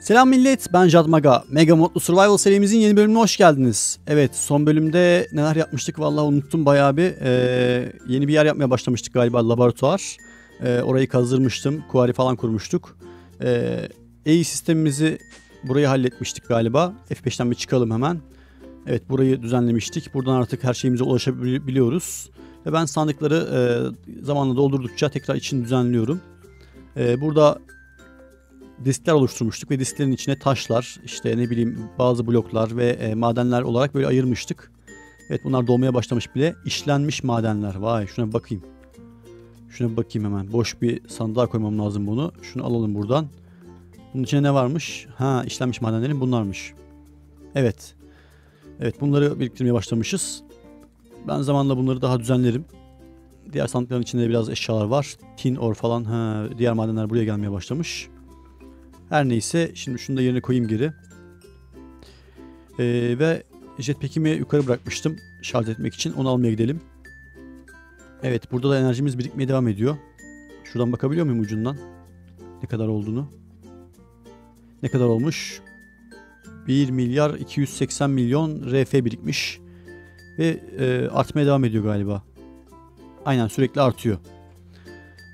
Selam millet ben Jadmaga. Mega Modlu Survival serimizin yeni bölümüne hoş geldiniz. Evet son bölümde neler yapmıştık vallahi unuttum bayağı bir. Ee, yeni bir yer yapmaya başlamıştık galiba laboratuvar. Ee, orayı kazdırmıştım. Kuari falan kurmuştuk. Ee, AI sistemimizi burayı halletmiştik galiba. F5'ten bir çıkalım hemen. Evet burayı düzenlemiştik. Buradan artık her şeyimize ulaşabiliyoruz. Ve ben sandıkları e, zamanla doldurdukça tekrar için düzenliyorum. E, burada diskler oluşturmuştuk ve disklerin içine taşlar, işte ne bileyim bazı bloklar ve e, madenler olarak böyle ayırmıştık. Evet bunlar dolmaya başlamış bile. İşlenmiş madenler. Vay şuna bir bakayım. Şuna bir bakayım hemen. Boş bir sandığa koymam lazım bunu. Şunu alalım buradan. Bunun içine ne varmış? Ha işlenmiş madenlerin bunlarmış. Evet. Evet bunları biriktirmeye başlamışız. Ben zamanla bunları daha düzenlerim. Diğer sandıkların içinde biraz eşyalar var. Tin, or falan. Ha, diğer madenler buraya gelmeye başlamış. Her neyse şimdi şunu da yerine koyayım geri. Ee, ve jetpack'imi yukarı bırakmıştım şarj etmek için. Onu almaya gidelim. Evet burada da enerjimiz birikmeye devam ediyor. Şuradan bakabiliyor muyum ucundan? Ne kadar olduğunu. Ne kadar olmuş? 1 milyar 280 milyon RF birikmiş. Ve e, artmaya devam ediyor galiba. Aynen sürekli artıyor.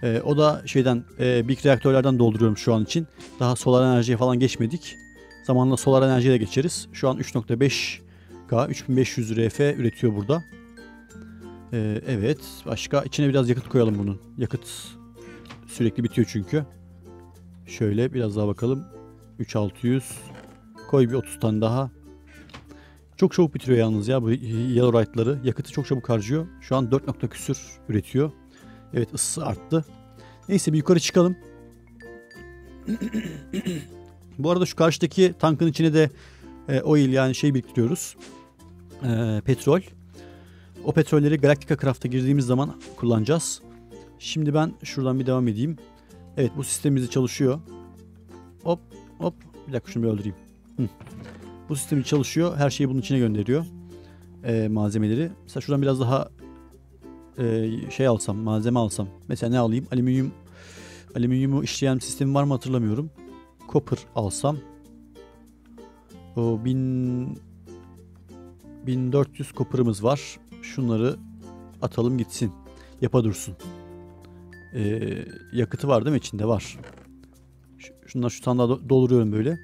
E, o da şeyden e, büyük reaktörlerden dolduruyorum şu an için. Daha solar enerjiye falan geçmedik. Zamanla solar enerjiye de geçeriz. Şu an 3.5K 3500 RF üretiyor burada. E, evet başka içine biraz yakıt koyalım bunun. Yakıt sürekli bitiyor çünkü. Şöyle biraz daha bakalım. 3600 koy bir 30 tane daha. Çok çabuk bitiriyor yalnız ya bu Yellowright'ları. Yakıtı çok çabuk harcıyor. Şu an 4 küsür üretiyor. Evet ısısı arttı. Neyse bir yukarı çıkalım. Bu arada şu karşıdaki tankın içine de e, oil yani şey biriktiriyoruz. E, petrol. O petrolleri Galactica Craft'a girdiğimiz zaman kullanacağız. Şimdi ben şuradan bir devam edeyim. Evet bu sistemimiz çalışıyor. Hop hop. Bir dakika şunu bir öldüreyim. Hı. Bu sistemi çalışıyor. Her şeyi bunun içine gönderiyor. E, malzemeleri. Mesela şuradan biraz daha e, şey alsam, malzeme alsam. Mesela ne alayım? Alüminyum alüminyumu işleyen sistemi var mı hatırlamıyorum. Copper alsam o 1000 1400 copper'ımız var. Şunları atalım gitsin. Yapa dursun. Ee, yakıtı var değil mi? içinde var. Şunlar şu sandığa dolduruyorum böyle.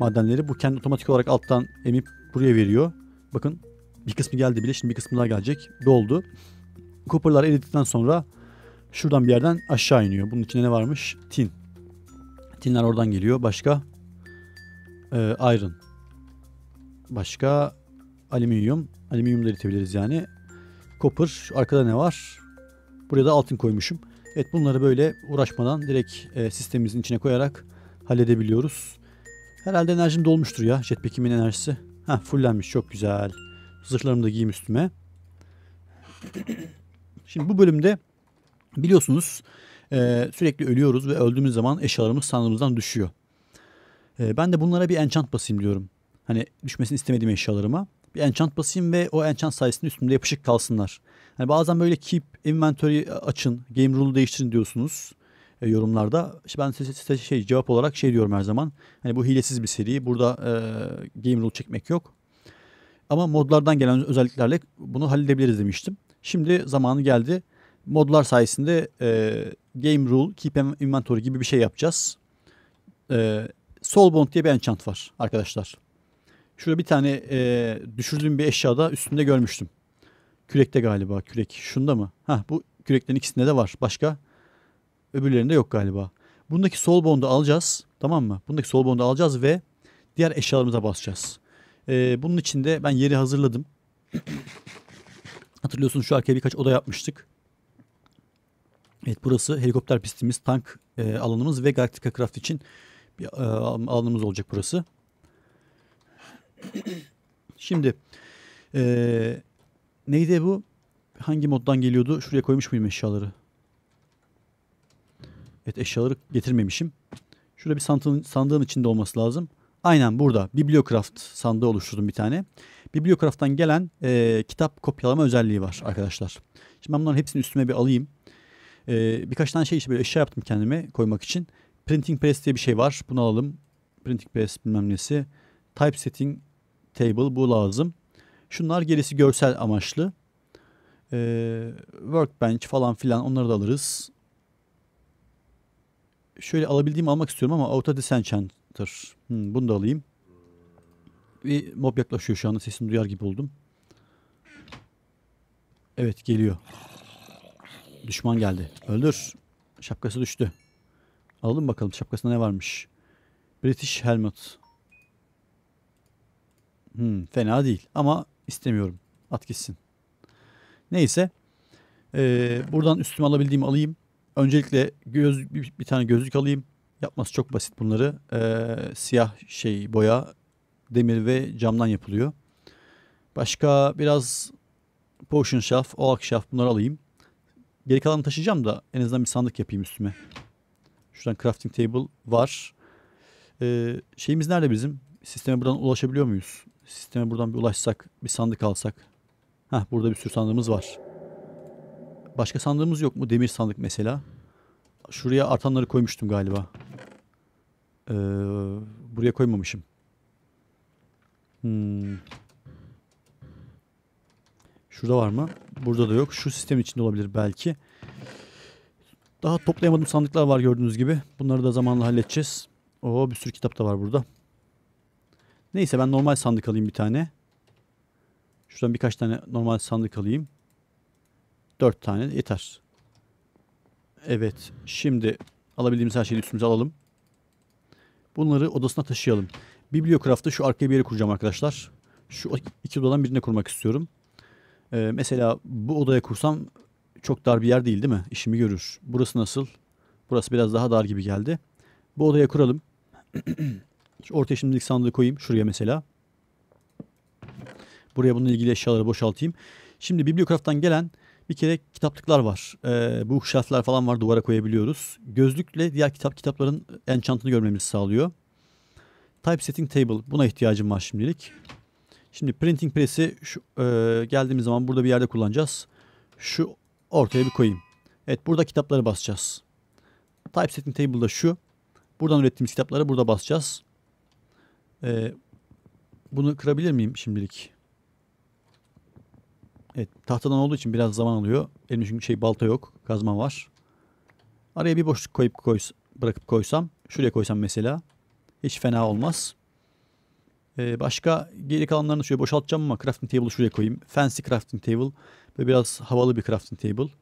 Madenleri. Bu kendi otomatik olarak alttan emip buraya veriyor. Bakın bir kısmı geldi bile. Şimdi bir kısmı daha gelecek. Doldu. Copper'lar eridikten sonra şuradan bir yerden aşağı iniyor. Bunun içinde ne varmış? Tin. Tinler oradan geliyor. Başka? Ee, iron. Başka? Alüminyum. Alüminyum da eritebiliriz yani. Copper. Şu arkada ne var? Buraya da altın koymuşum. Evet bunları böyle uğraşmadan direkt e, sistemimizin içine koyarak halledebiliyoruz. Herhalde enerjim dolmuştur ya jetpack'imin enerjisi. Ha fullenmiş çok güzel. Zırhlarımı da giyeyim üstüme. Şimdi bu bölümde biliyorsunuz e, sürekli ölüyoruz ve öldüğümüz zaman eşyalarımız sandığımızdan düşüyor. E, ben de bunlara bir enchant basayım diyorum. Hani düşmesini istemediğim eşyalarıma. Bir enchant basayım ve o enchant sayesinde üstümde yapışık kalsınlar. Hani bazen böyle keep inventory açın, game rule'u değiştirin diyorsunuz e, yorumlarda. İşte ben size, size şey cevap olarak şey diyorum her zaman. Hani bu hilesiz bir seri. Burada e, game rule çekmek yok. Ama modlardan gelen özelliklerle bunu halledebiliriz demiştim. Şimdi zamanı geldi. Modlar sayesinde e, game rule, keep inventory gibi bir şey yapacağız. E, Soulbound diye bir enchant var arkadaşlar. Şurada bir tane e, düşürdüğüm bir eşyada üstünde görmüştüm. Kürekte galiba kürek. Şunda mı? Ha bu küreklerin ikisinde de var. Başka öbürlerinde yok galiba. Bundaki sol bondu alacağız. Tamam mı? Bundaki sol bondu alacağız ve diğer eşyalarımıza basacağız. Ee, bunun için de ben yeri hazırladım. Hatırlıyorsunuz şu arkaya birkaç oda yapmıştık. Evet burası helikopter pistimiz, tank e, alanımız ve Galactica Craft için bir e, alanımız olacak burası. Şimdi e, neydi bu? Hangi moddan geliyordu? Şuraya koymuş muyum eşyaları? Evet eşyaları getirmemişim. Şurada bir sandığın, sandığın içinde olması lazım. Aynen burada. Bibliocraft sandığı oluşturdum bir tane. Bibliograf'tan gelen e, kitap kopyalama özelliği var arkadaşlar. Şimdi ben bunların hepsini üstüme bir alayım. E, birkaç tane şey işte böyle eşya yaptım kendime koymak için. Printing Press diye bir şey var. Bunu alalım. Printing Press bilmem nesi. Typesetting Table bu lazım. Şunlar gerisi görsel amaçlı. E, workbench falan filan onları da alırız. Şöyle alabildiğim almak istiyorum ama Auto Disenchant Hmm, bunu da alayım bir mob yaklaşıyor şu anda. Sesini duyar gibi oldum. Evet geliyor. Düşman geldi. Öldür. Şapkası düştü. Alalım bakalım şapkasında ne varmış. British Helmet. Hmm, fena değil ama istemiyorum. At gitsin. Neyse. Ee, buradan üstüme alabildiğimi alayım. Öncelikle göz, bir, bir tane gözlük alayım. Yapması çok basit bunları. Ee, siyah şey boya demir ve camdan yapılıyor. Başka biraz potion şaf, oak şaf bunları alayım. Geri kalanı taşıyacağım da en azından bir sandık yapayım üstüme. Şuradan crafting table var. Ee, şeyimiz nerede bizim? Sisteme buradan ulaşabiliyor muyuz? Sisteme buradan bir ulaşsak, bir sandık alsak. Heh, burada bir sürü sandığımız var. Başka sandığımız yok mu? Demir sandık mesela. Şuraya artanları koymuştum galiba. Ee, buraya koymamışım. Hmm. Şurada var mı? Burada da yok. Şu sistem içinde olabilir belki. Daha toplayamadım sandıklar var gördüğünüz gibi. Bunları da zamanla halledeceğiz. Oo bir sürü kitap da var burada. Neyse ben normal sandık alayım bir tane. Şuradan birkaç tane normal sandık alayım. Dört tane yeter. Evet. Şimdi alabildiğimiz her şeyi üstümüze alalım. Bunları odasına taşıyalım. Bibliocraft'ta şu arkaya bir yere kuracağım arkadaşlar. Şu iki odadan birine kurmak istiyorum. Ee, mesela bu odaya kursam çok dar bir yer değil değil mi? İşimi görür. Burası nasıl? Burası biraz daha dar gibi geldi. Bu odaya kuralım. Ortaya şimdilik sandığı koyayım. Şuraya mesela. Buraya bununla ilgili eşyaları boşaltayım. Şimdi Bibliocraft'tan gelen bir kere kitaplıklar var. Ee, bu şartlar falan var duvara koyabiliyoruz. Gözlükle diğer kitap kitapların enchantını görmemizi sağlıyor. Typesetting table. Buna ihtiyacım var şimdilik. Şimdi printing press'i şu, e, geldiğimiz zaman burada bir yerde kullanacağız. Şu ortaya bir koyayım. Evet burada kitapları basacağız. Typesetting da şu. Buradan ürettiğimiz kitapları burada basacağız. E, bunu kırabilir miyim şimdilik? Evet tahtadan olduğu için biraz zaman alıyor. Elimde çünkü şey balta yok. Kazma var. Araya bir boşluk koyup koys bırakıp koysam. Şuraya koysam mesela. Hiç fena olmaz. Ee, başka geri kalanlarını şöyle boşaltacağım ama crafting table'ı şuraya koyayım. Fancy crafting table ve biraz havalı bir crafting table.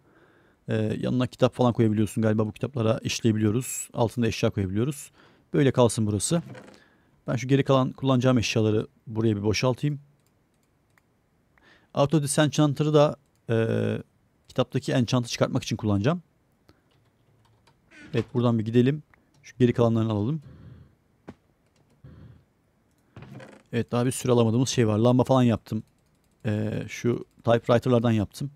Ee, yanına kitap falan koyabiliyorsun galiba bu kitaplara işleyebiliyoruz. Altında eşya koyabiliyoruz. Böyle kalsın burası. Ben şu geri kalan kullanacağım eşyaları buraya bir boşaltayım. Auto Disenchant'ı da e, kitaptaki enchant'ı çıkartmak için kullanacağım. Evet buradan bir gidelim. Şu geri kalanlarını alalım. Evet daha bir süre alamadığımız şey var. Lamba falan yaptım. Ee, şu typewriter'lardan yaptım.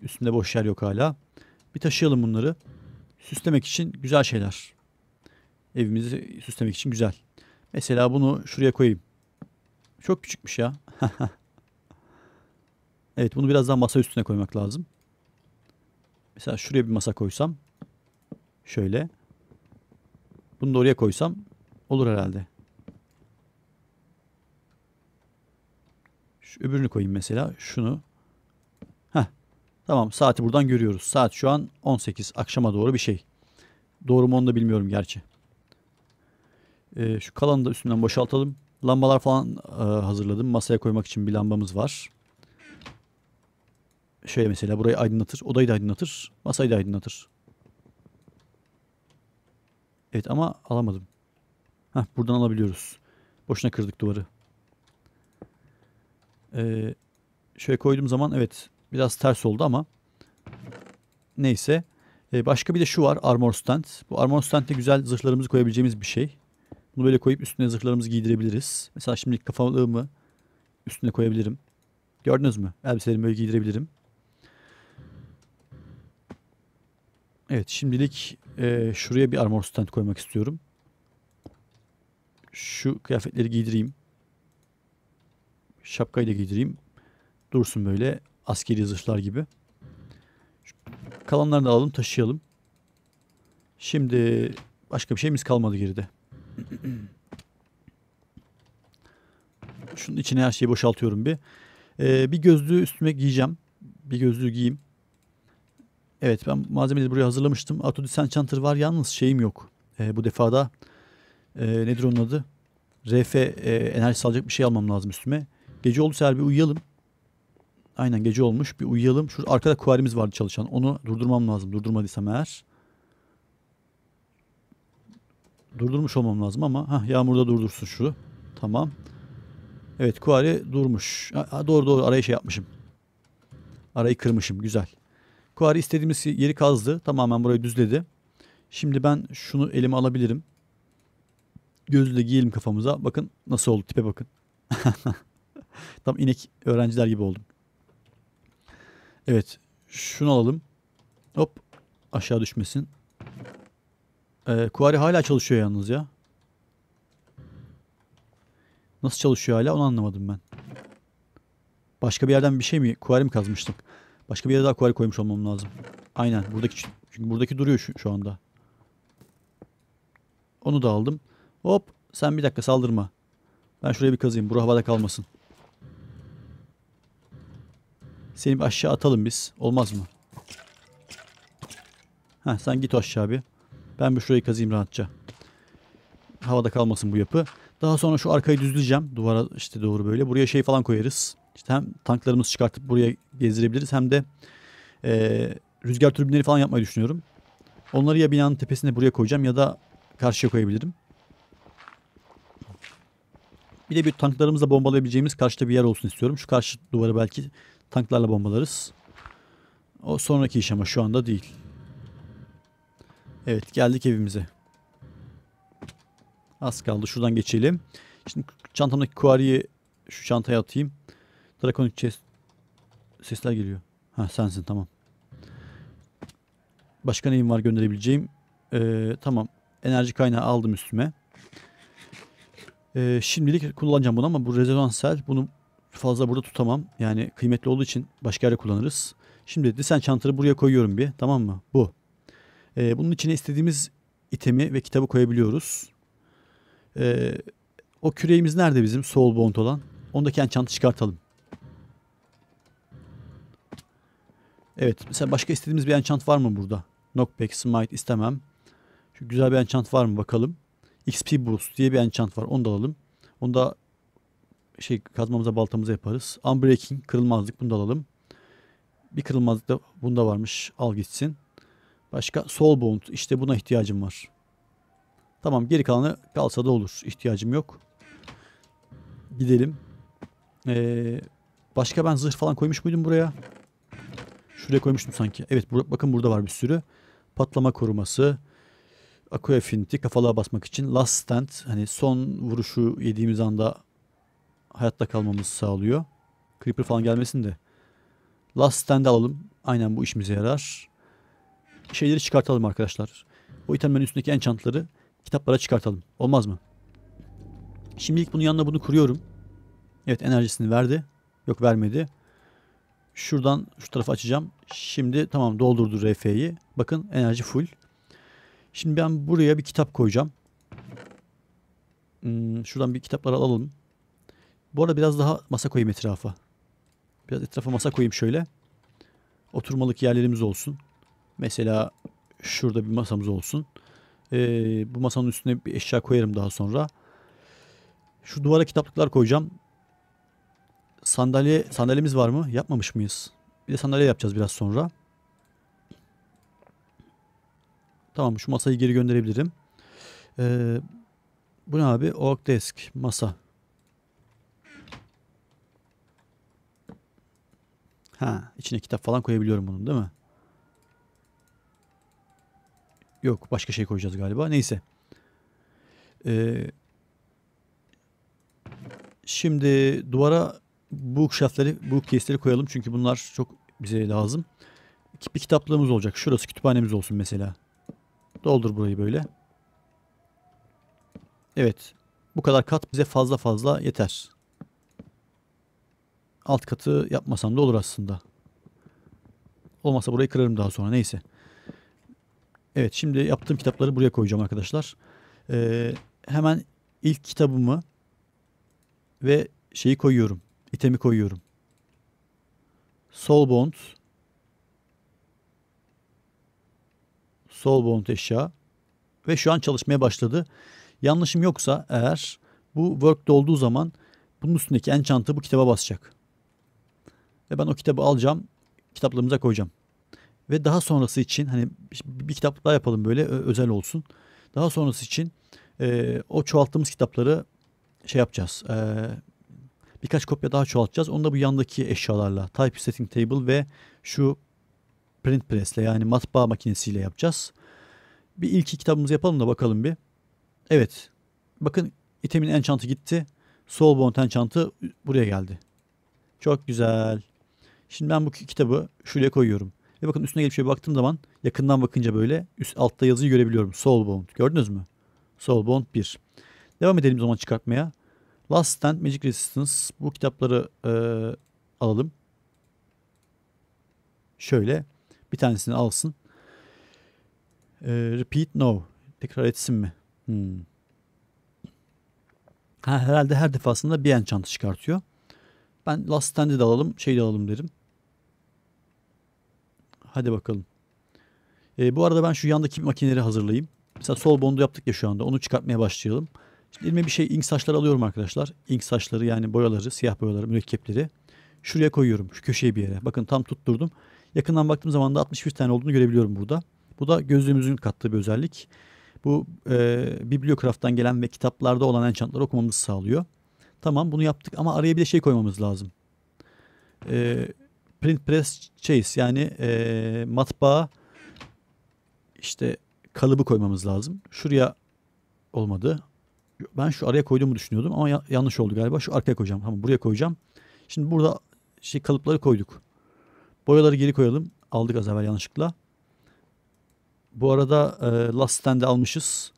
Üstünde boş yer yok hala. Bir taşıyalım bunları. Süslemek için güzel şeyler. Evimizi süslemek için güzel. Mesela bunu şuraya koyayım. Çok küçükmüş ya. evet bunu birazdan masa üstüne koymak lazım. Mesela şuraya bir masa koysam. Şöyle. Bunu da oraya koysam olur herhalde. Şu öbürünü koyayım mesela. Şunu. Heh. Tamam saati buradan görüyoruz. Saat şu an 18 akşama doğru bir şey. Doğru mu onu da bilmiyorum gerçi. Ee, şu kalanı da üstünden boşaltalım. Lambalar falan e, hazırladım. Masaya koymak için bir lambamız var. Şöyle mesela burayı aydınlatır. Odayı da aydınlatır. Masayı da aydınlatır. Evet ama alamadım. Heh, buradan alabiliyoruz. Boşuna kırdık duvarı. Ee, şöyle koyduğum zaman evet biraz ters oldu ama neyse. Ee, başka bir de şu var armor stand. Bu armor stand de güzel zırhlarımızı koyabileceğimiz bir şey. Bunu böyle koyup üstüne zırhlarımızı giydirebiliriz. Mesela şimdi kafalığımı üstüne koyabilirim. Gördünüz mü? Elbiselerimi böyle giydirebilirim. Evet şimdilik e, şuraya bir armor stand koymak istiyorum. Şu kıyafetleri giydireyim. Şapkayı da giydireyim. Dursun böyle askeri zırhlar gibi. Kalanlarını da alalım taşıyalım. Şimdi başka bir şeyimiz kalmadı geride. Şunun içine her şeyi boşaltıyorum bir. Ee, bir gözlüğü üstüme giyeceğim. Bir gözlüğü giyeyim. Evet ben malzemeleri buraya hazırlamıştım. Autodisen Chanter var yalnız şeyim yok. Ee, bu defada e, nedir onun adı? RF e, enerji salacak bir şey almam lazım üstüme. Gece oldu Serbi uyuyalım. Aynen gece olmuş. Bir uyuyalım. Şu arkada kuarimiz vardı çalışan. Onu durdurmam lazım. Durdurmadıysam eğer. Durdurmuş olmam lazım ama heh, yağmurda durdursun şu. Tamam. Evet kuari durmuş. Ha, doğru doğru arayı şey yapmışım. Arayı kırmışım. Güzel. Kuari istediğimiz yeri kazdı. Tamamen burayı düzledi. Şimdi ben şunu elime alabilirim. Gözlüğü de giyelim kafamıza. Bakın nasıl oldu tipe bakın. Tam inek öğrenciler gibi oldum. Evet. Şunu alalım. Hop. Aşağı düşmesin. Ee, Kuari hala çalışıyor yalnız ya. Nasıl çalışıyor hala onu anlamadım ben. Başka bir yerden bir şey mi? Kuari mi kazmıştık? Başka bir yere daha kuari koymuş olmam lazım. Aynen. Buradaki çünkü buradaki duruyor şu, şu anda. Onu da aldım. Hop. Sen bir dakika saldırma. Ben şuraya bir kazayım. Bura havada kalmasın. Seni bir aşağı atalım biz. Olmaz mı? Heh, sen git aşağı bir. Ben bir şurayı kazayım rahatça. Havada kalmasın bu yapı. Daha sonra şu arkayı düzleyeceğim. Duvara işte doğru böyle. Buraya şey falan koyarız. İşte hem tanklarımızı çıkartıp buraya gezdirebiliriz. Hem de e, rüzgar türbinleri falan yapmayı düşünüyorum. Onları ya binanın tepesine buraya koyacağım ya da karşıya koyabilirim. Bir de bir tanklarımızla bombalayabileceğimiz karşıda bir yer olsun istiyorum. Şu karşı duvarı belki Tanklarla bombalarız. O sonraki iş ama şu anda değil. Evet geldik evimize. Az kaldı. Şuradan geçelim. Şimdi çantamdaki kuariyi şu çantaya atayım. Drakonik chest. Sesler geliyor. Ha sensin tamam. Başka neyim var gönderebileceğim? Ee, tamam. Enerji kaynağı aldım üstüme. Ee, şimdilik kullanacağım bunu ama bu rezonansel bunu fazla burada tutamam. Yani kıymetli olduğu için başka yerde kullanırız. Şimdi desen çantarı buraya koyuyorum bir. Tamam mı? Bu. Ee, bunun içine istediğimiz itemi ve kitabı koyabiliyoruz. Ee, o küreğimiz nerede bizim? Soul bond olan. Ondaki en çantı çıkartalım. Evet. Mesela başka istediğimiz bir enchant var mı burada? Knockback, Smite istemem. Şu güzel bir enchant var mı bakalım. XP Boost diye bir enchant var. Onu da alalım. Onu da şey kazmamıza baltamıza yaparız. Unbreaking kırılmazlık bunu da alalım. Bir kırılmazlık da bunda varmış. Al gitsin. Başka bond, işte buna ihtiyacım var. Tamam geri kalanı kalsa da olur. İhtiyacım yok. Gidelim. Ee, başka ben zırh falan koymuş muydum buraya? Şuraya koymuştum sanki. Evet bur bakın burada var bir sürü. Patlama koruması. Aqua Affinity kafalığa basmak için. Last Stand hani son vuruşu yediğimiz anda hayatta kalmamızı sağlıyor. Creeper falan gelmesin de. Last Stand alalım. Aynen bu işimize yarar. Şeyleri çıkartalım arkadaşlar. O itemlerin üstündeki enchantları kitaplara çıkartalım. Olmaz mı? Şimdilik bunun yanına bunu kuruyorum. Evet enerjisini verdi. Yok vermedi. Şuradan şu tarafı açacağım. Şimdi tamam doldurdu RF'yi. Bakın enerji full. Şimdi ben buraya bir kitap koyacağım. Hmm, şuradan bir kitaplar alalım. Bu arada biraz daha masa koyayım etrafa. Biraz etrafa masa koyayım şöyle. Oturmalık yerlerimiz olsun. Mesela şurada bir masamız olsun. Ee, bu masanın üstüne bir eşya koyarım daha sonra. Şu duvara kitaplıklar koyacağım. Sandalye, sandalyemiz var mı? Yapmamış mıyız? Bir de sandalye yapacağız biraz sonra. Tamam şu masayı geri gönderebilirim. Ee, bu ne abi? Oak desk masa. Ha, içine kitap falan koyabiliyorum bunun değil mi? Yok, başka şey koyacağız galiba. Neyse. Ee, şimdi duvara bu bu bookcase'leri koyalım çünkü bunlar çok bize lazım. Bir kitaplığımız olacak. Şurası kütüphanemiz olsun mesela. Doldur burayı böyle. Evet. Bu kadar kat bize fazla fazla yeter alt katı yapmasam da olur aslında. Olmasa burayı kırarım daha sonra neyse. Evet şimdi yaptığım kitapları buraya koyacağım arkadaşlar. Ee, hemen ilk kitabımı ve şeyi koyuyorum. İtemi koyuyorum. Solbond Solbond eşya ve şu an çalışmaya başladı. Yanlışım yoksa eğer bu work'te olduğu zaman bunun üstündeki enchant'ı bu kitaba basacak. Ve ben o kitabı alacağım. Kitaplarımıza koyacağım. Ve daha sonrası için hani bir kitap daha yapalım böyle özel olsun. Daha sonrası için e, o çoğalttığımız kitapları şey yapacağız. E, birkaç kopya daha çoğaltacağız. Onu da bu yandaki eşyalarla type setting table ve şu print press'le yani matbaa makinesiyle yapacağız. Bir ilk kitabımızı yapalım da bakalım bir. Evet. Bakın itemin en çantı gitti. Soulbound çantı buraya geldi. Çok güzel. Şimdi ben bu kitabı şuraya koyuyorum. Ve bakın üstüne gelip şöyle baktığım zaman yakından bakınca böyle üst altta yazıyı görebiliyorum. Soulbound. Gördünüz mü? Soulbound 1. Devam edelim zaman çıkartmaya. Last Stand, Magic Resistance. Bu kitapları e, alalım. Şöyle bir tanesini alsın. E, repeat no. Tekrar etsin mi? Hmm. Ha, herhalde her defasında bir enchant çıkartıyor. Ben Last Stand'i de alalım, şeyi de alalım derim. Hadi bakalım. E, bu arada ben şu yandaki makineleri hazırlayayım. Mesela sol bondu yaptık ya şu anda. Onu çıkartmaya başlayalım. Şimdi elime bir şey ink saçları alıyorum arkadaşlar. Ink saçları yani boyaları, siyah boyaları, mürekkepleri. Şuraya koyuyorum. Şu köşeye bir yere. Bakın tam tutturdum. Yakından baktığım zaman da 61 tane olduğunu görebiliyorum burada. Bu da gözlüğümüzün kattığı bir özellik. Bu e, Bibliograf'tan gelen ve kitaplarda olan enchantları okumamızı sağlıyor. Tamam bunu yaptık ama araya bir de şey koymamız lazım. E, print press chase yani e, matbaa işte kalıbı koymamız lazım. Şuraya olmadı. Ben şu araya koyduğumu düşünüyordum ama ya, yanlış oldu galiba. Şu arkaya koyacağım. Tamam buraya koyacağım. Şimdi burada şey kalıpları koyduk. Boyaları geri koyalım. Aldık az evvel yanlışlıkla. Bu arada e, Last Stand'de almışız.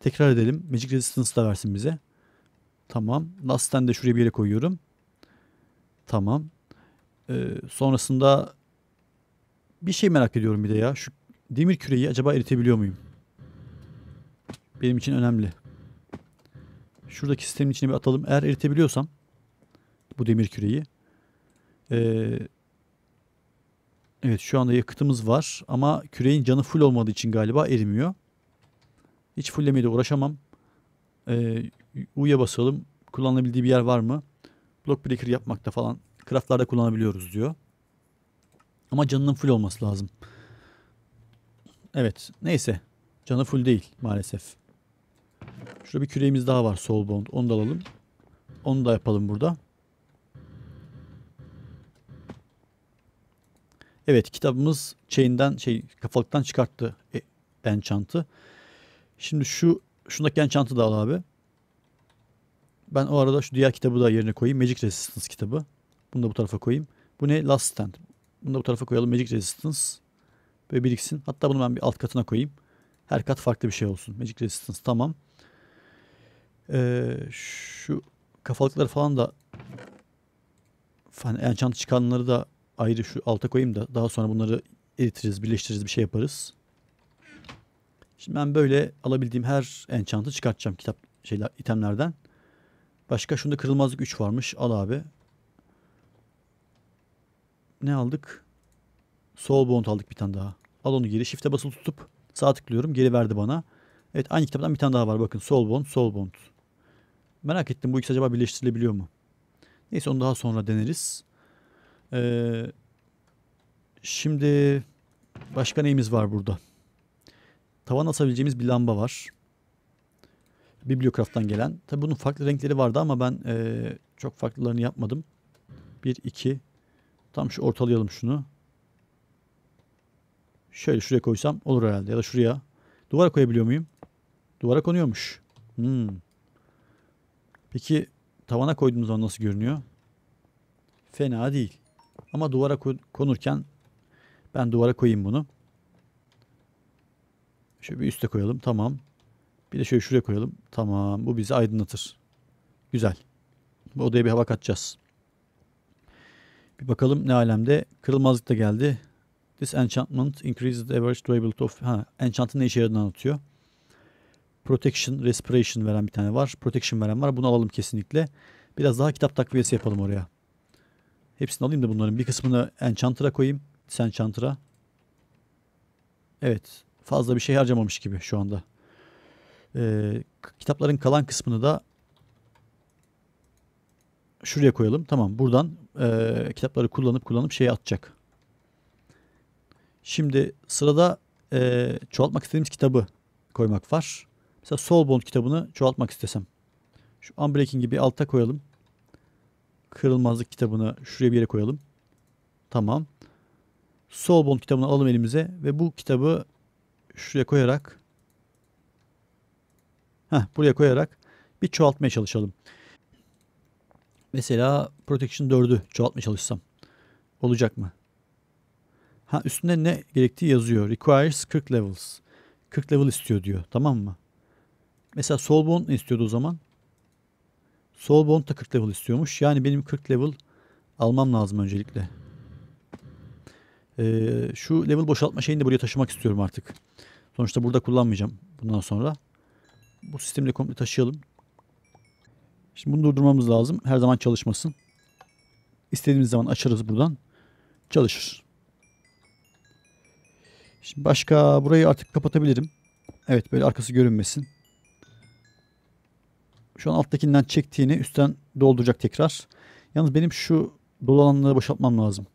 Tekrar edelim. Magic Resistance da versin bize. Tamam. Last Stand'de şuraya bir yere koyuyorum. Tamam. Ee, sonrasında bir şey merak ediyorum bir de ya. Şu demir küreyi acaba eritebiliyor muyum? Benim için önemli. Şuradaki sistemin içine bir atalım. Eğer eritebiliyorsam bu demir küreyi. Ee, evet şu anda yakıtımız var ama küreğin canı full olmadığı için galiba erimiyor. Hiç fullemeye de uğraşamam. Ee, U'ya basalım. Kullanılabildiği bir yer var mı? Block breaker yapmakta falan craftlarda kullanabiliyoruz diyor. Ama canının full olması lazım. Evet. Neyse. Canı full değil maalesef. Şurada bir küreğimiz daha var Soulbound. Onu da alalım. Onu da yapalım burada. Evet kitabımız chain'den şey kafalıktan çıkarttı e, enchant'ı. Şimdi şu şundaki enchant'ı da al abi. Ben o arada şu diğer kitabı da yerine koyayım. Magic Resistance kitabı. Bunu da bu tarafa koyayım. Bu ne? Last Stand. Bunu da bu tarafa koyalım. Magic Resistance. Böyle biriksin. Hatta bunu ben bir alt katına koyayım. Her kat farklı bir şey olsun. Magic Resistance tamam. Ee, şu kafalıkları falan da hani enchant çıkanları da ayrı şu alta koyayım da daha sonra bunları eritiriz, birleştiririz, bir şey yaparız. Şimdi ben böyle alabildiğim her enchant'ı çıkartacağım kitap şeyler itemlerden. Başka şunda kırılmazlık 3 varmış. Al abi ne aldık? Sol bond aldık bir tane daha. Al onu geri. Shift'e basılı tutup sağ tıklıyorum. Geri verdi bana. Evet aynı kitaptan bir tane daha var. Bakın sol bond, sol bond. Merak ettim bu ikisi acaba birleştirilebiliyor mu? Neyse onu daha sonra deneriz. Ee, şimdi başka neyimiz var burada? Tavan asabileceğimiz bir lamba var. Bibliograf'tan gelen. Tabi bunun farklı renkleri vardı ama ben e, çok farklılarını yapmadım. 1, 2, Tam şu ortalayalım şunu. Şöyle şuraya koysam olur herhalde. Ya da şuraya. Duvara koyabiliyor muyum? Duvara konuyormuş. Hmm. Peki tavana koyduğum zaman nasıl görünüyor? Fena değil. Ama duvara konurken ben duvara koyayım bunu. Şöyle bir üste koyalım. Tamam. Bir de şöyle şuraya koyalım. Tamam. Bu bizi aydınlatır. Güzel. Bu odaya bir hava katacağız. Bir bakalım ne alemde. Kırılmazlık da geldi. This enchantment increases the average durability of... Ha, enchant'ın ne işe yaradığını anlatıyor. Protection, respiration veren bir tane var. Protection veren var. Bunu alalım kesinlikle. Biraz daha kitap takviyesi yapalım oraya. Hepsini alayım da bunların. Bir kısmını enchant'a koyayım. Disenchant'a. Evet. Fazla bir şey harcamamış gibi şu anda. Ee, kitapların kalan kısmını da şuraya koyalım. Tamam buradan e, kitapları kullanıp kullanıp şeyi atacak. Şimdi sırada e, çoğaltmak istediğimiz kitabı koymak var. Mesela Soulbound kitabını çoğaltmak istesem. Şu Unbreaking gibi alta koyalım. Kırılmazlık kitabını şuraya bir yere koyalım. Tamam. Soulbound kitabını alalım elimize ve bu kitabı şuraya koyarak Heh, buraya koyarak bir çoğaltmaya çalışalım mesela Protection 4'ü çoğaltmaya çalışsam olacak mı? Ha üstünde ne gerektiği yazıyor. Requires 40 levels. 40 level istiyor diyor. Tamam mı? Mesela Soulbond ne istiyordu o zaman? Soulbond da 40 level istiyormuş. Yani benim 40 level almam lazım öncelikle. Ee, şu level boşaltma şeyini de buraya taşımak istiyorum artık. Sonuçta burada kullanmayacağım bundan sonra. Bu sistemle komple taşıyalım. Şimdi bunu durdurmamız lazım. Her zaman çalışmasın. İstediğimiz zaman açarız buradan. Çalışır. Şimdi başka burayı artık kapatabilirim. Evet böyle arkası görünmesin. Şu an alttakinden çektiğini üstten dolduracak tekrar. Yalnız benim şu dolu alanları boşaltmam lazım.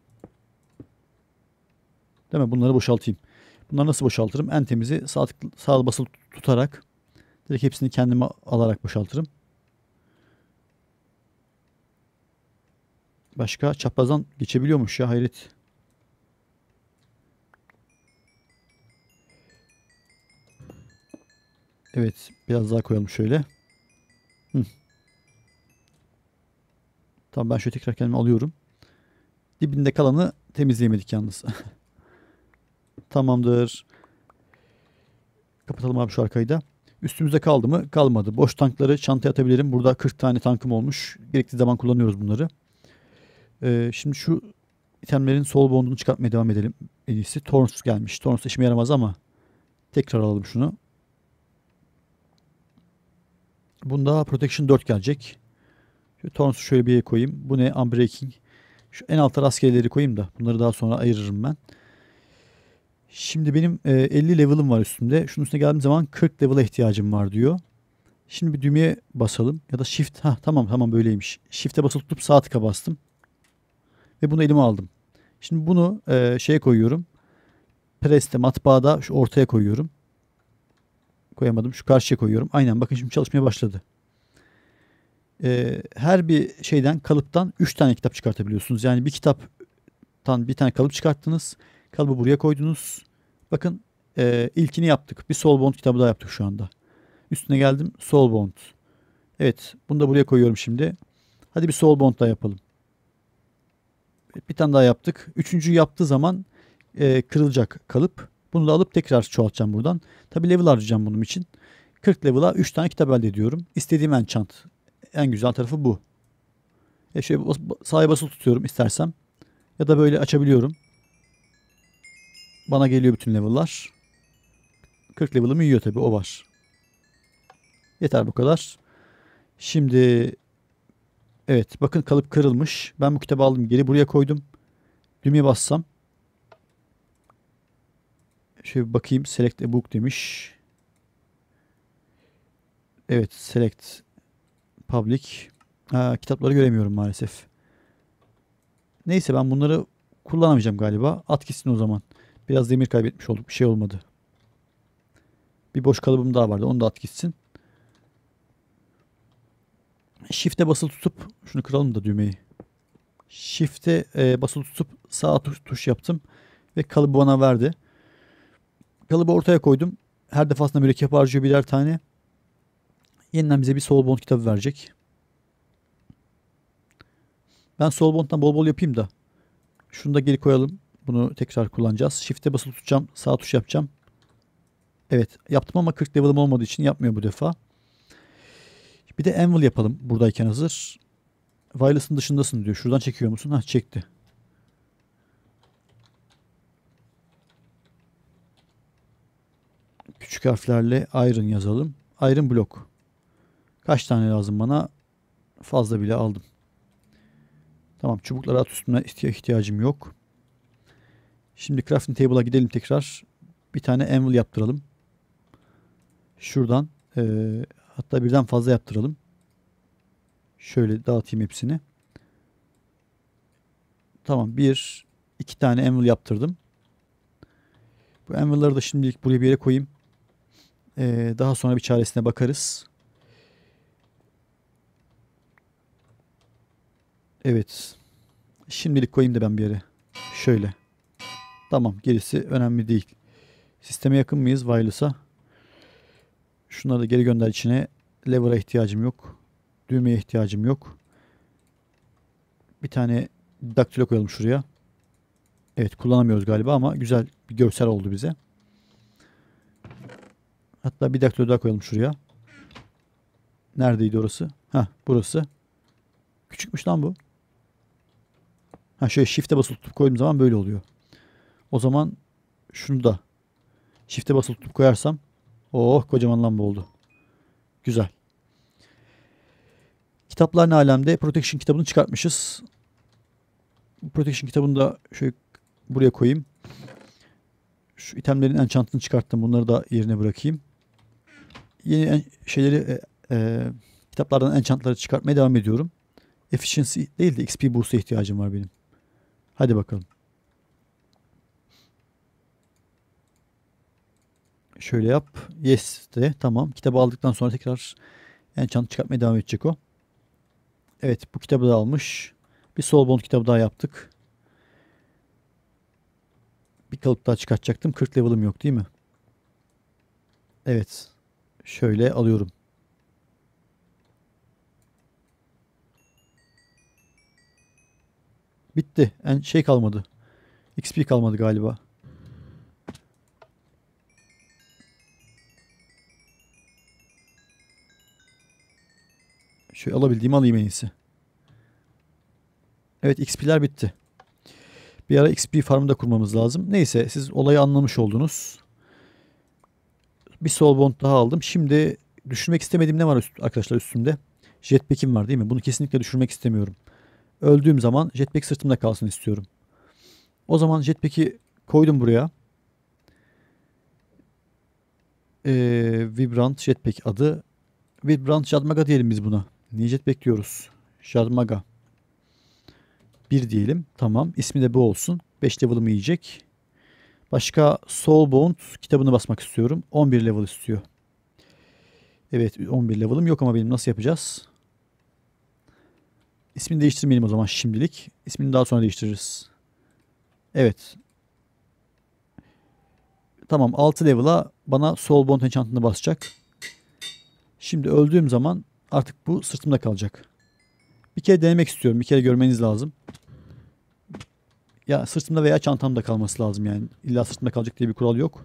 Değil mi? Bunları boşaltayım. Bunları nasıl boşaltırım? En temizi sağ, sağ basılı tutarak direkt hepsini kendime alarak boşaltırım. Başka çaprazdan geçebiliyormuş ya hayret. Evet biraz daha koyalım şöyle. Hı. Tamam ben şöyle tekrar kendimi alıyorum. Dibinde kalanı temizleyemedik yalnız. Tamamdır. Kapatalım abi şu arkayı da. Üstümüzde kaldı mı? Kalmadı. Boş tankları çantaya atabilirim. Burada 40 tane tankım olmuş. Gerekli zaman kullanıyoruz bunları. Ee, şimdi şu itemlerin sol bondunu çıkartmaya devam edelim. En iyisi Torns gelmiş. Torns işime yaramaz ama tekrar alalım şunu. Bunda Protection 4 gelecek. Şu Torns'u şöyle bir yere koyayım. Bu ne? Unbreaking. Şu en alta rastgeleleri koyayım da bunları daha sonra ayırırım ben. Şimdi benim 50 e, level'ım var üstümde. Şunun üstüne geldiğim zaman 40 level'a ihtiyacım var diyor. Şimdi bir düğmeye basalım ya da shift. Ha tamam tamam böyleymiş. Shift'e basılı tutup sağ tıka bastım ve bunu elime aldım. Şimdi bunu e, şeye koyuyorum. Preste matbaada şu ortaya koyuyorum. Koyamadım. Şu karşıya koyuyorum. Aynen bakın şimdi çalışmaya başladı. E, her bir şeyden kalıptan 3 tane kitap çıkartabiliyorsunuz. Yani bir kitaptan bir tane kalıp çıkarttınız. Kalıbı buraya koydunuz. Bakın e, ilkini yaptık. Bir Solbond kitabı daha yaptık şu anda. Üstüne geldim. Solbond. Evet. Bunu da buraya koyuyorum şimdi. Hadi bir Solbond daha yapalım bir tane daha yaptık. Üçüncü yaptığı zaman e, kırılacak kalıp. Bunu da alıp tekrar çoğaltacağım buradan. Tabi level harcayacağım bunun için. 40 level'a 3 tane kitap elde ediyorum. İstediğim enchant. En güzel tarafı bu. E şöyle bas, sağa basılı tutuyorum istersem. Ya da böyle açabiliyorum. Bana geliyor bütün level'lar. 40 level'ımı yiyor tabi o var. Yeter bu kadar. Şimdi Evet bakın kalıp kırılmış. Ben bu kitabı aldım geri buraya koydum. Düğmeye bassam. Şöyle bakayım select a book demiş. Evet select public. Ha, kitapları göremiyorum maalesef. Neyse ben bunları kullanamayacağım galiba. At gitsin o zaman. Biraz demir kaybetmiş olduk. Bir şey olmadı. Bir boş kalıbım daha vardı. Onu da at gitsin. Shift'e basılı tutup şunu kıralım da düğmeyi. Shift'e e, basılı tutup sağ tuş, tuş yaptım ve kalıbı bana verdi. Kalıbı ortaya koydum. Her defasında mürekkep harcıyor birer tane. Yeniden bize bir sol Solbond kitabı verecek. Ben sol Solbond'dan bol bol yapayım da. Şunu da geri koyalım. Bunu tekrar kullanacağız. Shift'e basılı tutacağım. Sağ tuş yapacağım. Evet yaptım ama 40 level'ım olmadığı için yapmıyor bu defa. Bir de anvil yapalım buradayken hazır. Wireless'ın dışındasın diyor. Şuradan çekiyor musun? Ha çekti. Küçük harflerle iron yazalım. Iron blok. Kaç tane lazım bana? Fazla bile aldım. Tamam çubuklara at üstüne ihtiyacım yok. Şimdi crafting table'a gidelim tekrar. Bir tane anvil yaptıralım. Şuradan e, Hatta birden fazla yaptıralım. Şöyle dağıtayım hepsini. Tamam bir, iki tane Emerald yaptırdım. Bu Emerald'ları da şimdilik buraya bir yere koyayım. Ee, daha sonra bir çaresine bakarız. Evet. Şimdilik koyayım da ben bir yere. Şöyle. Tamam gerisi önemli değil. Sisteme yakın mıyız wireless'a? Şunları da geri gönder içine. Lever'a ihtiyacım yok. Düğmeye ihtiyacım yok. Bir tane daktilo koyalım şuraya. Evet kullanamıyoruz galiba ama güzel bir görsel oldu bize. Hatta bir daktilo daha koyalım şuraya. Neredeydi orası? Ha burası. Küçükmüş lan bu. Ha şöyle shift'e basılı tutup koyduğum zaman böyle oluyor. O zaman şunu da shift'e basılı tutup koyarsam Oh kocaman lamba oldu. Güzel. Kitaplar ne alemde? Protection kitabını çıkartmışız. Bu Protection kitabını da şöyle buraya koyayım. Şu itemlerin enchantını çıkarttım. Bunları da yerine bırakayım. Yeni şeyleri e, e, kitaplardan enchantları çıkartmaya devam ediyorum. Efficiency değil de XP boost'a ihtiyacım var benim. Hadi bakalım. şöyle yap. Yes de tamam. Kitabı aldıktan sonra tekrar en çantı çıkartmaya devam edecek o. Evet bu kitabı da almış. Bir solbond kitabı daha yaptık. Bir kalıp daha çıkartacaktım. 40 level'ım yok değil mi? Evet. Şöyle alıyorum. Bitti. En şey kalmadı. XP kalmadı galiba. Şöyle alabildiğimi alayım en iyisi. Evet XP'ler bitti. Bir ara XP farmı da kurmamız lazım. Neyse siz olayı anlamış oldunuz. Bir sol bond daha aldım. Şimdi düşürmek istemediğim ne var üst, arkadaşlar üstümde? Jetpack'im var değil mi? Bunu kesinlikle düşürmek istemiyorum. Öldüğüm zaman jetpack sırtımda kalsın istiyorum. O zaman jetpack'i koydum buraya. Ee, Vibrant jetpack adı. Vibrant Jadmaga diyelim biz buna. Necdet bekliyoruz. Şarmaga. bir diyelim. Tamam. İsmi de bu olsun. 5 level'ımı yiyecek. Başka Soulbound kitabını basmak istiyorum. 11 level istiyor. Evet 11 level'ım yok ama benim nasıl yapacağız? İsmini değiştirmeyelim o zaman şimdilik. İsmini daha sonra değiştiririz. Evet. Tamam 6 level'a bana Soulbound enchantını basacak. Şimdi öldüğüm zaman Artık bu sırtımda kalacak. Bir kere denemek istiyorum. Bir kere görmeniz lazım. Ya sırtımda veya çantamda kalması lazım yani. İlla sırtımda kalacak diye bir kural yok.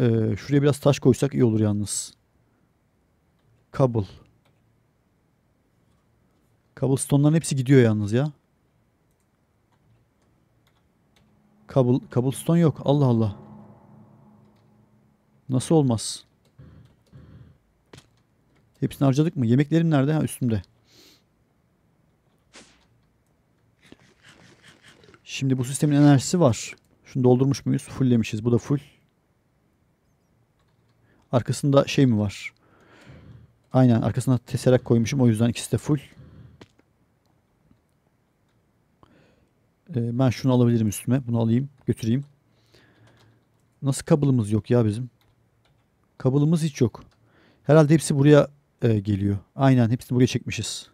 Ee, şuraya biraz taş koysak iyi olur yalnız. Kabul. Cobblestone'ların hepsi gidiyor yalnız ya. Kabul, cobblestone yok. Allah Allah. Nasıl olmaz? Hepsini harcadık mı? Yemeklerim nerede? Ha üstümde. Şimdi bu sistemin enerjisi var. Şunu doldurmuş muyuz? Fulllemişiz. Bu da full. Arkasında şey mi var? Aynen arkasına teserak koymuşum. O yüzden ikisi de full. Ee, ben şunu alabilirim üstüme. Bunu alayım. Götüreyim. Nasıl kabılımız yok ya bizim? Kabılımız hiç yok. Herhalde hepsi buraya e, geliyor. Aynen hepsini buraya çekmişiz.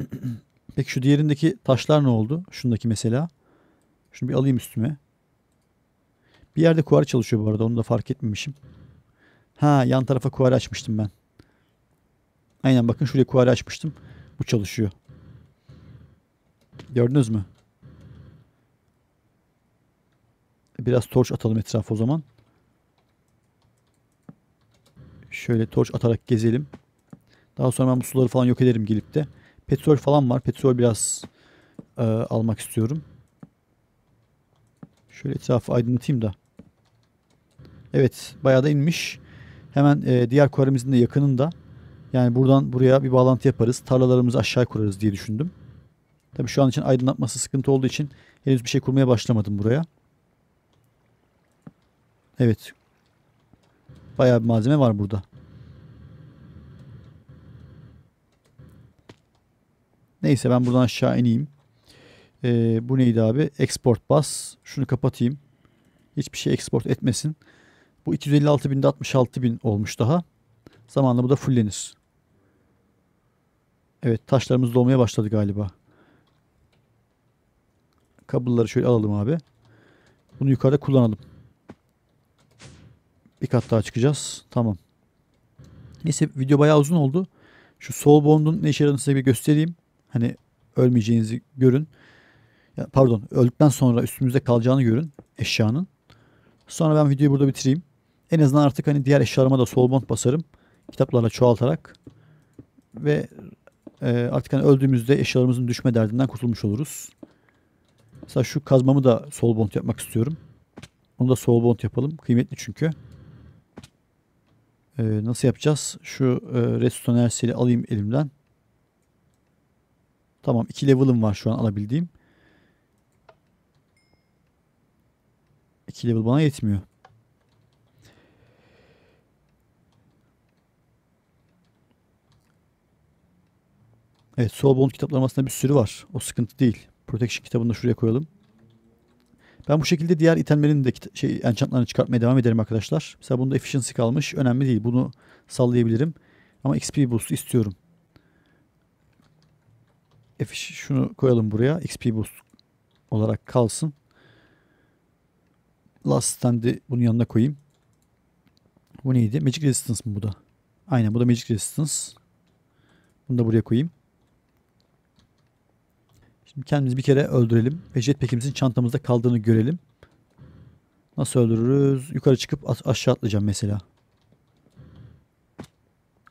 Peki şu diğerindeki taşlar ne oldu? Şundaki mesela. Şunu bir alayım üstüme. Bir yerde kuvar çalışıyor bu arada. Onu da fark etmemişim. Ha yan tarafa kuvar açmıştım ben. Aynen bakın şuraya kuvar açmıştım. Bu çalışıyor. Gördünüz mü? Biraz torç atalım etrafı o zaman. Şöyle torç atarak gezelim. Daha sonra ben bu suları falan yok ederim gelip de. Petrol falan var. Petrol biraz e, almak istiyorum. Şöyle etrafı aydınlatayım da. Evet bayağı da inmiş. Hemen e, diğer kuaremizin da yakınında. Yani buradan buraya bir bağlantı yaparız. Tarlalarımızı aşağı kurarız diye düşündüm. Tabii şu an için aydınlatması sıkıntı olduğu için henüz bir şey kurmaya başlamadım buraya. Evet Bayağı bir malzeme var burada. Neyse ben buradan aşağı ineyim. Ee, bu neydi abi? Export bas. Şunu kapatayım. Hiçbir şey export etmesin. Bu 256 binde 66 bin olmuş daha. Zamanla bu da fullenir. Evet taşlarımız dolmaya başladı galiba. Kabulları şöyle alalım abi. Bunu yukarıda kullanalım. Bir kat daha çıkacağız. Tamam. Neyse video bayağı uzun oldu. Şu sol bondun ne işe yaradığını size bir göstereyim. Hani ölmeyeceğinizi görün. Ya, pardon öldükten sonra üstümüzde kalacağını görün eşyanın. Sonra ben videoyu burada bitireyim. En azından artık hani diğer eşyalarıma da sol bond basarım. Kitaplarla çoğaltarak. Ve e, artık hani öldüğümüzde eşyalarımızın düşme derdinden kurtulmuş oluruz. Mesela şu kazmamı da sol bond yapmak istiyorum. Onu da sol bond yapalım. Kıymetli çünkü. Ee, nasıl yapacağız? Şu e, redstone erseli alayım elimden. Tamam iki level'ım var şu an alabildiğim. İki level bana yetmiyor. Evet Soulbound kitaplarım aslında bir sürü var. O sıkıntı değil. Protection kitabını da şuraya koyalım. Ben bu şekilde diğer itenmenin de şey enchantlarını çıkartmaya devam ederim arkadaşlar. Mesela bunda efficiency kalmış. Önemli değil. Bunu sallayabilirim. Ama XP boost istiyorum. Şunu koyalım buraya. XP boost olarak kalsın. Last Stand'i bunun yanına koyayım. Bu neydi? Magic Resistance mı bu da? Aynen bu da Magic Resistance. Bunu da buraya koyayım. Şimdi kendimizi bir kere öldürelim. Ve jetpack'imizin çantamızda kaldığını görelim. Nasıl öldürürüz? Yukarı çıkıp aşağı atlayacağım mesela.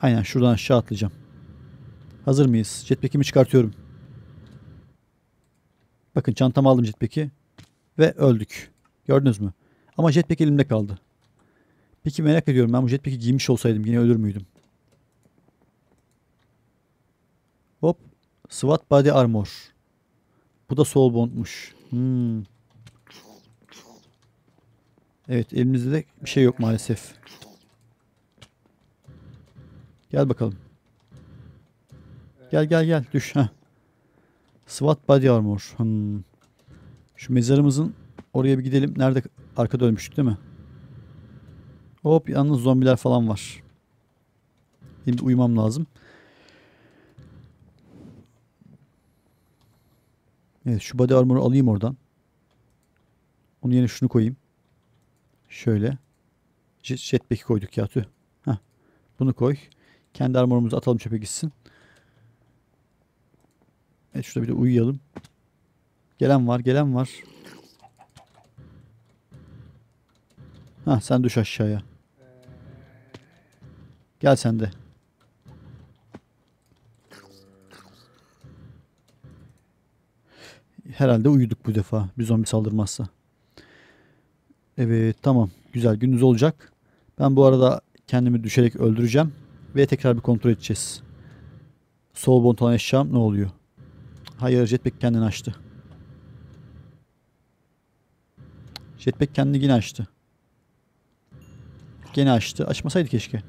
Aynen şuradan aşağı atlayacağım. Hazır mıyız? Jetpack'imi çıkartıyorum. Bakın çantamı aldım jetpack'i. Ve öldük. Gördünüz mü? Ama jetpack elimde kaldı. Peki merak ediyorum ben bu jetpack'i giymiş olsaydım yine ölür müydüm? Hop. SWAT Body Armor. Bu da sol bondmuş. Hmm. Evet elimizde de bir şey yok maalesef. Gel bakalım. Gel gel gel düş. Heh. SWAT body armor. Hmm. Şu mezarımızın oraya bir gidelim. Nerede arka ölmüştük değil mi? Hop yalnız zombiler falan var. Şimdi uyumam lazım. Evet şu body armor'u alayım oradan. Onun yerine şunu koyayım. Şöyle. Jet, jetpack'i koyduk ya tüh. Heh. Bunu koy. Kendi armor'umuzu atalım çöpe gitsin. Evet şurada bir de uyuyalım. Gelen var gelen var. Ha sen düş aşağıya. Gel sen de. herhalde uyuduk bu defa bir zombi saldırmazsa. Evet tamam güzel gündüz olacak. Ben bu arada kendimi düşerek öldüreceğim ve tekrar bir kontrol edeceğiz. Sol bontan eşyam ne oluyor? Hayır jetpack kendini açtı. Jetpack kendini yine açtı. Gene açtı. Açmasaydı keşke.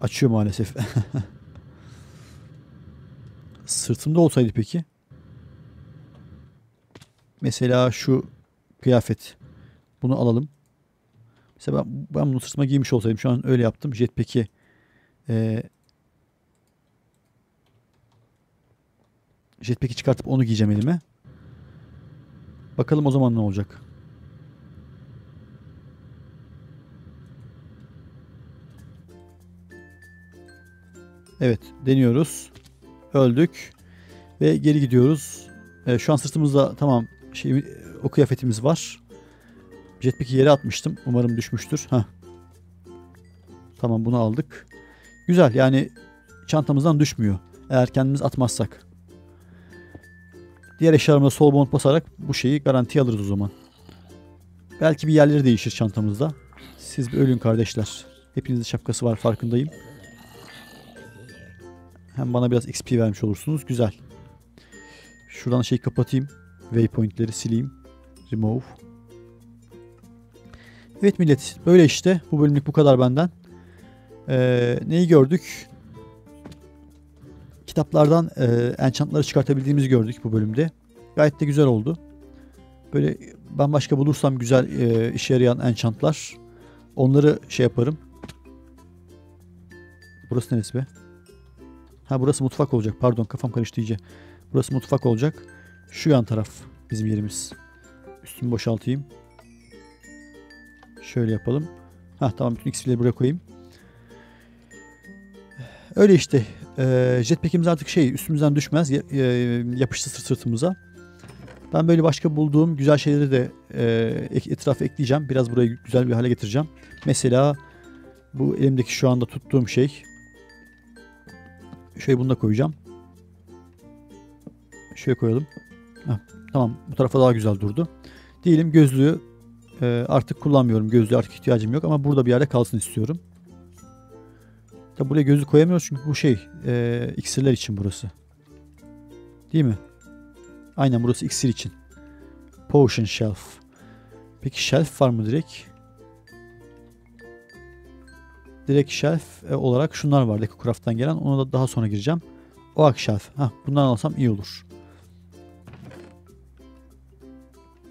Açıyor maalesef. Sırtımda olsaydı peki? Mesela şu kıyafet. Bunu alalım. Mesela ben, ben bunu sırtıma giymiş olsaydım. Şu an öyle yaptım. Jetpack'i e, jetpack'i çıkartıp onu giyeceğim elime. Bakalım o zaman ne olacak. Evet deniyoruz öldük ve geri gidiyoruz. E, şu an sırtımızda tamam şey, e, o kıyafetimiz var. Jetpack'i yere atmıştım. Umarım düşmüştür. Heh. Tamam bunu aldık. Güzel yani çantamızdan düşmüyor. Eğer kendimiz atmazsak. Diğer eşyalarımıza sol bond basarak bu şeyi garanti alırız o zaman. Belki bir yerleri değişir çantamızda. Siz bir ölün kardeşler. Hepinizin şapkası var farkındayım. Hem bana biraz XP vermiş olursunuz. Güzel. Şuradan şeyi kapatayım. Waypoint'leri sileyim. Remove. Evet millet. Böyle işte. Bu bölümlük bu kadar benden. Ee, neyi gördük? Kitaplardan e, enchantları çıkartabildiğimizi gördük bu bölümde. Gayet de güzel oldu. Böyle ben başka bulursam güzel e, işe yarayan enchantlar. Onları şey yaparım. Burası neresi be? Ha burası mutfak olacak. Pardon kafam karıştı iyice. Burası mutfak olacak. Şu yan taraf bizim yerimiz. Üstümü boşaltayım. Şöyle yapalım. Ha tamam bütün ikisiyle buraya koyayım. Öyle işte. E, jetpack'imiz artık şey üstümüzden düşmez. E, yapıştı sırtımıza. Ben böyle başka bulduğum güzel şeyleri de e, etrafa ekleyeceğim. Biraz burayı güzel bir hale getireceğim. Mesela bu elimdeki şu anda tuttuğum şey Şöyle bunu da koyacağım. Şöyle koyalım. Heh, tamam bu tarafa daha güzel durdu. Diyelim gözlüğü e, artık kullanmıyorum. Gözlüğe artık ihtiyacım yok ama burada bir yerde kalsın istiyorum. Tabi buraya gözlük koyamıyoruz çünkü bu şey e, iksirler için burası. Değil mi? Aynen burası iksir için. Potion shelf. Peki shelf var mı direkt? direkt shelf e, olarak şunlar var, vardı EcoCraft'tan gelen. Ona da daha sonra gireceğim. Oak shelf. Heh, bundan alsam iyi olur.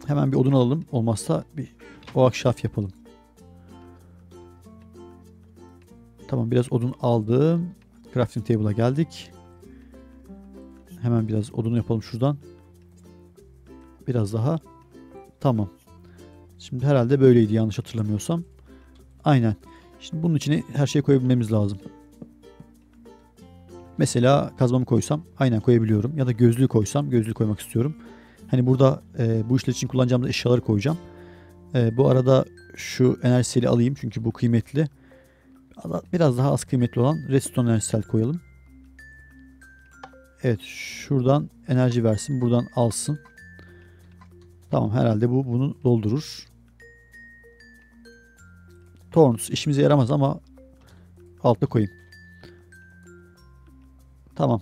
Hemen bir odun alalım. Olmazsa bir oak shelf yapalım. Tamam biraz odun aldım. Crafting table'a geldik. Hemen biraz odun yapalım şuradan. Biraz daha. Tamam. Şimdi herhalde böyleydi yanlış hatırlamıyorsam. Aynen. Şimdi bunun içine her şeyi koyabilmemiz lazım. Mesela kazmamı koysam aynen koyabiliyorum. Ya da gözlüğü koysam gözlüğü koymak istiyorum. Hani burada e, bu işler için kullanacağımız eşyaları koyacağım. E, bu arada şu enerjiseli alayım çünkü bu kıymetli. Biraz daha az kıymetli olan redstone enerjisel koyalım. Evet şuradan enerji versin buradan alsın. Tamam herhalde bu bunu doldurur. Thorns işimize yaramaz ama altta koyayım. Tamam.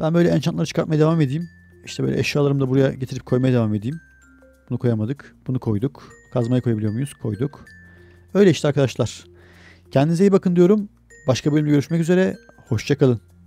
Ben böyle enchantları çıkartmaya devam edeyim. İşte böyle eşyalarımı da buraya getirip koymaya devam edeyim. Bunu koyamadık. Bunu koyduk. Kazmaya koyabiliyor muyuz? Koyduk. Öyle işte arkadaşlar. Kendinize iyi bakın diyorum. Başka bölümde görüşmek üzere. Hoşçakalın.